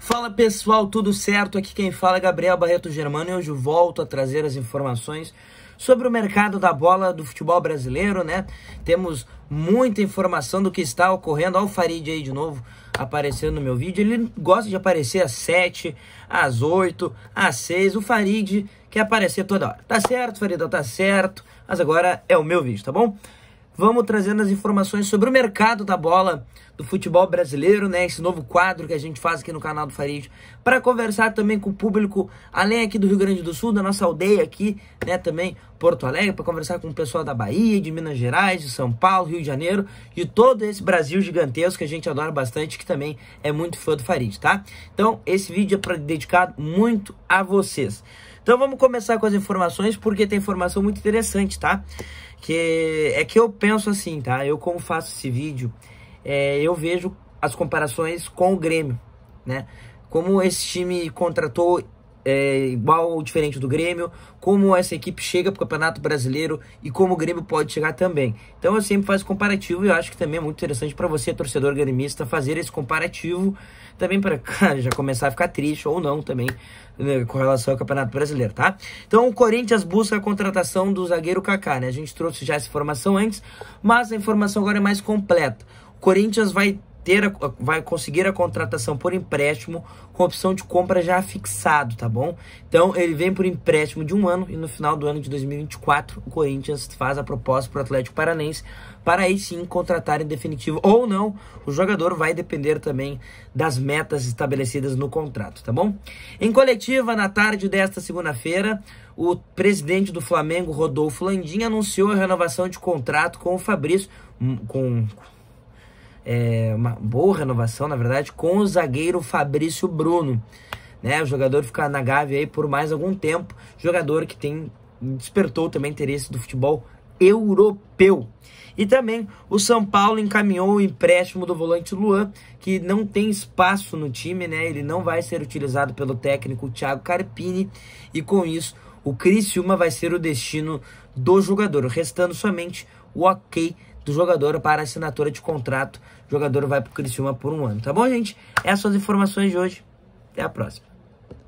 Fala pessoal, tudo certo? Aqui quem fala é Gabriel Barreto Germano e hoje volto a trazer as informações sobre o mercado da bola do futebol brasileiro, né? Temos muita informação do que está ocorrendo. Olha o Farid aí de novo aparecendo no meu vídeo. Ele gosta de aparecer às 7, às 8, às 6. O Farid quer aparecer toda hora. Tá certo, Farid? Tá certo. Mas agora é o meu vídeo, tá bom? vamos trazendo as informações sobre o mercado da bola do futebol brasileiro, né? Esse novo quadro que a gente faz aqui no canal do Farid, para conversar também com o público além aqui do Rio Grande do Sul, da nossa aldeia aqui, né? Também Porto Alegre, para conversar com o pessoal da Bahia, de Minas Gerais, de São Paulo, Rio de Janeiro, e todo esse Brasil gigantesco que a gente adora bastante, que também é muito fã do Farid, tá? Então, esse vídeo é pra, dedicado muito a vocês. Então vamos começar com as informações, porque tem informação muito interessante, tá? Que é que eu penso assim, tá? Eu como faço esse vídeo, é, eu vejo as comparações com o Grêmio, né? Como esse time contratou é, igual ou diferente do Grêmio, como essa equipe chega para o Campeonato Brasileiro e como o Grêmio pode chegar também. Então eu sempre faço comparativo e eu acho que também é muito interessante para você, torcedor gremista, fazer esse comparativo também para já começar a ficar triste ou não também né, com relação ao Campeonato Brasileiro, tá? Então o Corinthians busca a contratação do zagueiro Kaká, né? A gente trouxe já essa informação antes, mas a informação agora é mais completa. O Corinthians vai ter a, vai conseguir a contratação por empréstimo com opção de compra já fixado, tá bom? Então ele vem por empréstimo de um ano e no final do ano de 2024 o Corinthians faz a proposta para o Atlético Paranense para aí sim contratar em definitivo ou não. O jogador vai depender também das metas estabelecidas no contrato, tá bom? Em coletiva na tarde desta segunda-feira, o presidente do Flamengo, Rodolfo Landim, anunciou a renovação de contrato com o Fabrício hum, com é, uma boa renovação, na verdade, com o zagueiro Fabrício Bruno. Né? O jogador fica na Gávea aí por mais algum tempo. Jogador que tem despertou também interesse do futebol europeu. E também o São Paulo encaminhou o empréstimo do volante Luan, que não tem espaço no time, né? Ele não vai ser utilizado pelo técnico Thiago Carpini e com isso o Criciúma vai ser o destino do jogador, restando somente o ok do jogador para assinatura de contrato. O jogador vai para o Criciúma por um ano. Tá bom, gente? Essas são as informações de hoje. Até a próxima.